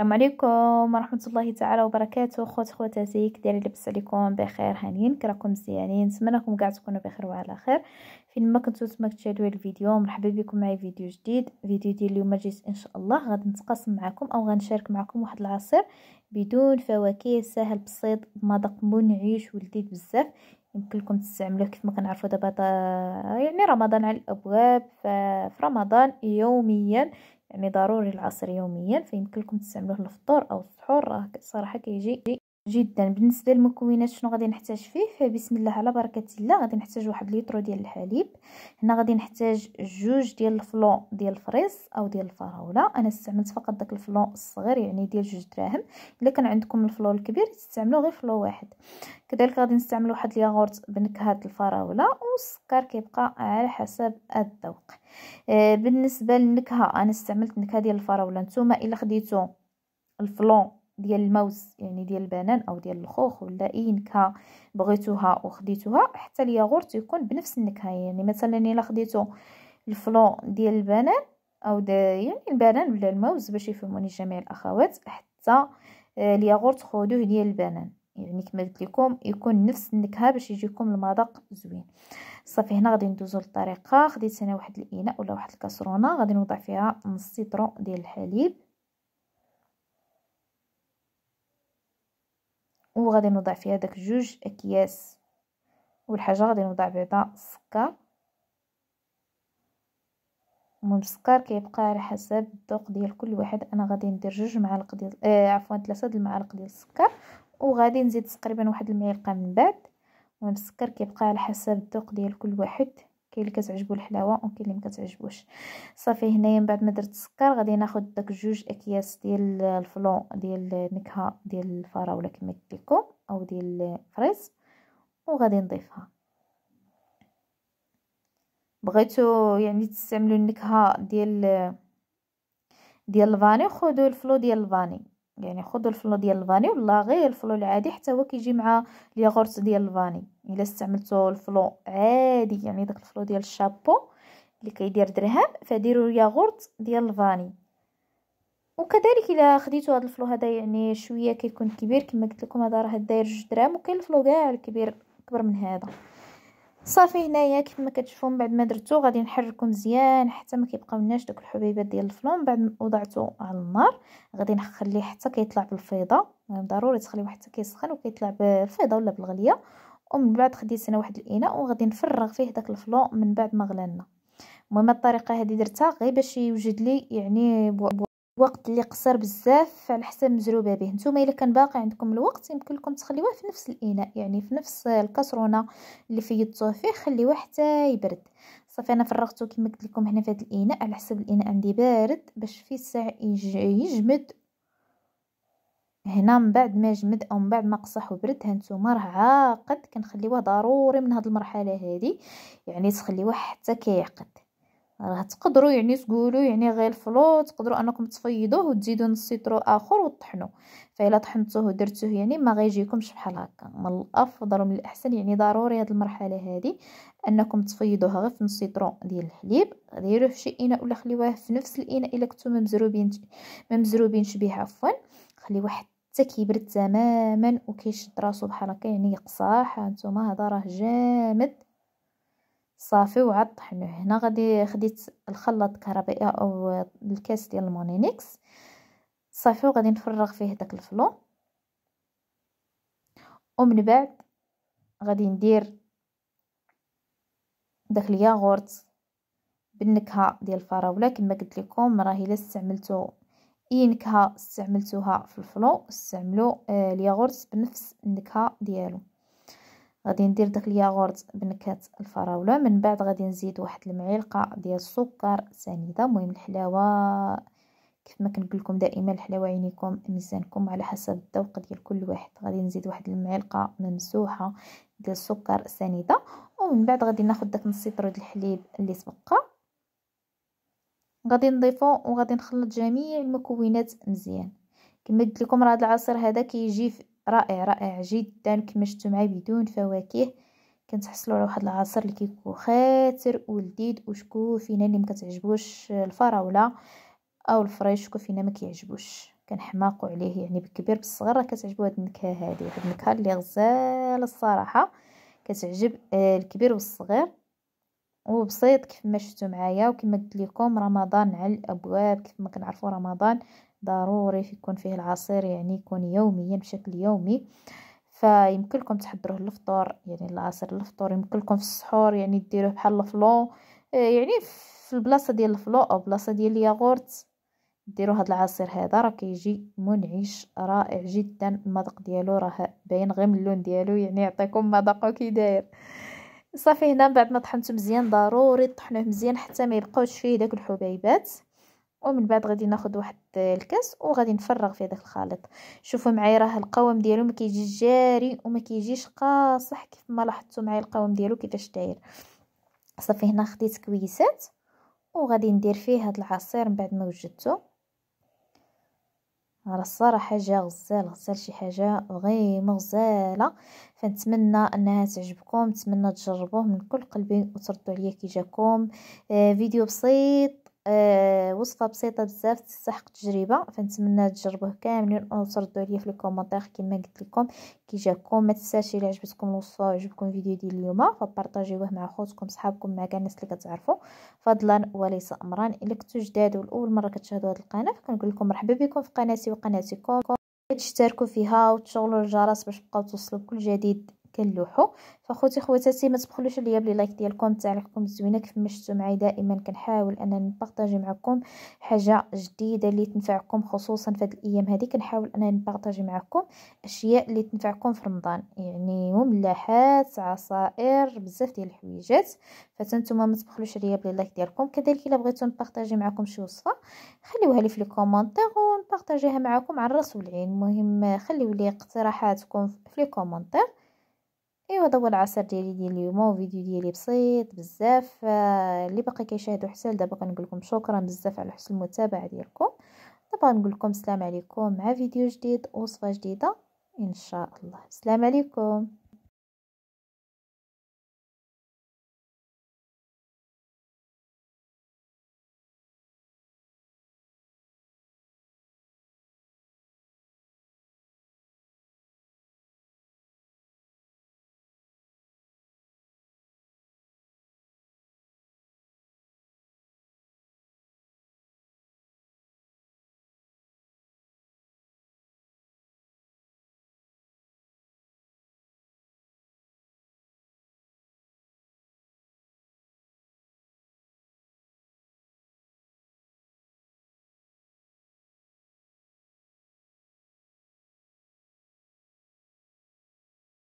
السلام عليكم ورحمة الله تعالى وبركاته خوت خواتاتي كدير لبس عليكم بخير هانيين كراكم مزيانين نتمنىكم كاع تكونوا بخير وعلى خير فين ما كنتو تما كتشاهدوا الفيديو مرحبا بكم معي فيديو جديد فيديو ديال اليوم جيت ان شاء الله غادي نتقاسم معكم او غنشارك معكم واحد العصير بدون فواكه ساهل بسيط مذاق منعش ولذيذ بزاف يمكن لكم تستعملوه كيف ما كنعرفوا دابا يعني رمضان على الابواب ففي رمضان يوميا يعني ضروري العصر يوميا فيمكن تستعملوه للفطور او السحور راه صراحه كيجي جدا بالنسبه للمكونات شنو غادي نحتاج فيه فبسم الله على بركه الله غادي نحتاج واحد لتر ديال الحليب هنا غادي نحتاج جوج ديال الفلون ديال الفريز او ديال الفراوله انا استعملت فقط داك الفلون الصغير يعني ديال جوج دراهم الا كان عندكم الفلون الكبير تستعملوا غير فلون واحد كذلك غادي نستعمل واحد الياغورت بنكهه الفراوله والسكر كيبقى على حسب الذوق آه، بالنسبه للنكهه انا استعملت النكهه ديال الفراوله نتوما الا خديتو الفلون ديال الموز يعني ديال البنان او ديال الخوخ ولا اي نكهه بغيتوها وخديتوها حتى الياغورت يكون بنفس النكهه يعني مثلا الا خديتو الفلو ديال البنان او يعني البنان ولا الموز باش يفهموني جميع الاخوات حتى آه، الياغورت خدوه ديال البنان يعني كما قلت لكم يكون نفس النكهه باش يجيكم المذاق زوين صافي هنا غادي ندوزو للطريقه خديت انا واحد الاناء ولا واحد الكاسرونه غادي نوضع فيها نص سيترون ديال الحليب وغادي نوضع فيها داك جوج اكياس والحاجه غادي نوضع بعدا السكر المهم السكر كيبقى على حسب الذوق ديال كل واحد انا غادي ندير جوج معالق ديال آه عفوا ثلاثه ديال المعالق ديال السكر وغادي نزيد تقريبا واحد المعلقه من بعد المهم السكر كيبقى على حسب الذوق ديال كل واحد كاين اللي كتعجبو الحلاوه وكاين اللي ما كتعجبوش صافي هنايا من بعد ما درت السكر غادي ناخد داك جوج اكياس ديال الفلون ديال النكهه ديال الفراوله كما قلت لكم او ديال الفريز وغادي نضيفها بغيتو يعني تستعملوا النكهه ديال ديال الفاني خذوا الفلو ديال الفاني يعني خذوا الفلو ديال الفاني ولا غير الفلو العادي حتى هو كيجي مع الياغورت ديال الفاني الا استعملتو الفلو عادي يعني داك الفلو ديال الشابو اللي كيدير درهم فديروا ياغورت ديال الفاني وكذلك الا خديتو هذا الفلو هذا يعني شويه كيكون كبير كما قلت لكم هذا راه داير جوج دراهم وكاين الفلو كاع الكبير اكبر من هذا صافي هنايا كيف ما كتشوفوا من بعد ما درتو غادي نحركو مزيان حتى ما كيبقاو لناش دوك الحبيبات ديال الفلو من بعد وضعتو على النار غادي نخليه حتى كيطلع بالفيضه ضروري تخليوه حتى كيسخن وكيطلع بالفيضه ولا بالغليه ومن بعد خديت انا واحد الاناء وغادي نفرغ فيه داك الفلو من بعد ما غلالنا المهم الطريقه هذه درتها غير باش يوجد لي يعني وقت اللي قصير بزاف على حسب مزروبه به نتوما الا كان باقي عندكم الوقت يمكن لكم تخليوه في نفس الاناء يعني في نفس الكسرونه اللي فيضتوه فيه خليوه حتى يبرد صافي انا فرغته كما قلت لكم هنا في هذا الاناء على حسب الاناء عندي بارد باش فيه الساعه يجمد هنا من بعد ما جمد او من بعد ما قصح وبرد هانتوما راه عاقد كنخليوه ضروري من هاد المرحله هادي يعني تخليوه حتى كيعقد راه تقدروا يعني تقولوا يعني غير الفلو تقدروا انكم تفيضوه وتزيدوا نصيطرو اخر وتطحنوا فالا طحنتوه ودرتوه يعني ما غيجيكمش بحال هكا من الافضل ومن الاحسن يعني ضروري هاد المرحله هادي انكم تفيضوها غير في نصيطرو ديال الحليب ديروه في شي اناء ولا خليوه في نفس الاناء الا كنتو ممزروبين ممزروبينش به عفوا خليوه حتى حتى كيبرد تماما وكيشد راسو بحال هكا يعني يقصاح هانتوما هذا راه جامد صافي وعاد طحنوه هنا غادي خديت الخلاط الكهربائي او الكاس ديال المونينيكس صافي وغادي نفرغ فيه داك الفلون ومن بعد غادي ندير داك الياغورت بالنكهه ديال الفراوله كما قلت لكم راه الا استعملتو اي نكهه استعملتوها في الفلو استعملوا آه، الياغورت بنفس النكهه ديالو غادي ندير داك الياغورت بنكهه الفراوله من بعد غادي نزيد واحد المعلقه ديال السكر سنيده المهم الحلاوه كيف ما كنقول لكم دائما الحلاوه عينيكم ميزانكم على حسب الذوق ديال كل واحد غادي نزيد واحد المعلقه ممسوحه ديال السكر سنيده ومن بعد غادي ناخذ داك نصيطرو ديال الحليب اللي تبقى غادي نضيفو وغادي نخلط جميع المكونات مزيان كما قلت لكم راه هذا العصير هذا كيجي رائع رائع جدا كما شفتوا معايا بدون فواكه كنتحصلوا على واحد العصير اللي كيكون خاتر ولذيذ وشكو فينا اللي ما كتعجبوش الفراوله او الفريش شكون فينا ما كيعجبوش كنحماقوا عليه يعني بالكبير بالصغر راه كتعجبو هاد النكهه هذه هاد النكهه اللي غزاله الصراحه كتعجب آه، الكبير والصغير وبسيط كيف ما شفتوا معايا وكما قلت لكم رمضان على الابواب كيف ما كنعرفوا رمضان ضروري يكون فيه العصير يعني يكون يوميا بشكل يومي فيمكن لكم تحضروه للفطور يعني العصير للفطور يمكن لكم في السحور يعني ديروه بحال الفلو آه، يعني في البلاصه ديال الفلو او بلاصه ديال الياغورت ديروا هذا العصير هذا راه كيجي منعش رائع جدا المذاق ديالو راه باين غير من اللون ديالو يعني يعطيكم مذاقه كي داير صافي هنا من بعد ما طحنته مزيان ضروري طحنوه مزيان حتى ما يبقاوش فيه داك الحبيبات ومن بعد غادي ناخذ واحد الكاس وغادي نفرغ فيه داك الخليط شوفوا معايا راه القوام ديالو ما كيجيش جاري وما كيجيش قاصح كيف ما لاحظتوا معايا القوام ديالو كيفاش داير صافي هنا خديت كويسات وغادي ندير فيه هاد العصير من بعد ما وجدته راه الصراحه حاجه غزاله غزال شي حاجه غيمه غزاله فنتمنى انها تعجبكم نتمنى تجربوه من كل قلبي وتردوا عليا كي جاكم آه فيديو بسيط آه وصفه بسيطه بزاف تستحق تجربه فنتمنى تجربوه كاملين وتردوا عليا في الكومونتير كما قلت لكم كي جاكم ما تنساش الا عجبتكم الوصفه وعجبكم الفيديو ديال اليوم فبارطاجيوه مع خوتكم صحابكم مع كاع الناس اللي كتعرفوا فضلا وليس امرا الا كنتو جداد والاول مره كتشاهدوا هذه القناه فكنقول لكم مرحبا بكم في قناتي وقناتكم تشتركوا فيها وتشغلوا الجرس باش تبقاو توصلوا بكل جديد كنلوحو فخوتي خواتاتي ما تبخلوش ليا بلي لايك ديالكم تعليقكم الزوينه كيف ما شفتوا معايا دائما كنحاول انني نبارطاجي معكم حاجه جديده اللي تنفعكم خصوصا في هذه الايام هذه كنحاول انني نبارطاجي معكم اشياء اللي تنفعكم في رمضان يعني مملحات عصائر بزاف ديال الحويجات فتنتوما ما تبخلوش ليا بلي لايك ديالكم كذلك الا بغيتو نبارطاجي معكم شي وصفه خليوها لي في لي كومونتير ونبارطاجيها معكم على الراس والعين المهم خليو لي اقتراحاتكم في لي كومونتير ايوا هو العصر ديالي ديال اليوم وفيديو ديالي بسيط بزاف آه، اللي باقي كيشاهدوا حتى لدابا كنقول لكم شكرا بزاف على حسن المتابعه ديالكم دابا نقول لكم السلام عليكم مع فيديو جديد وصفه جديده ان شاء الله السلام عليكم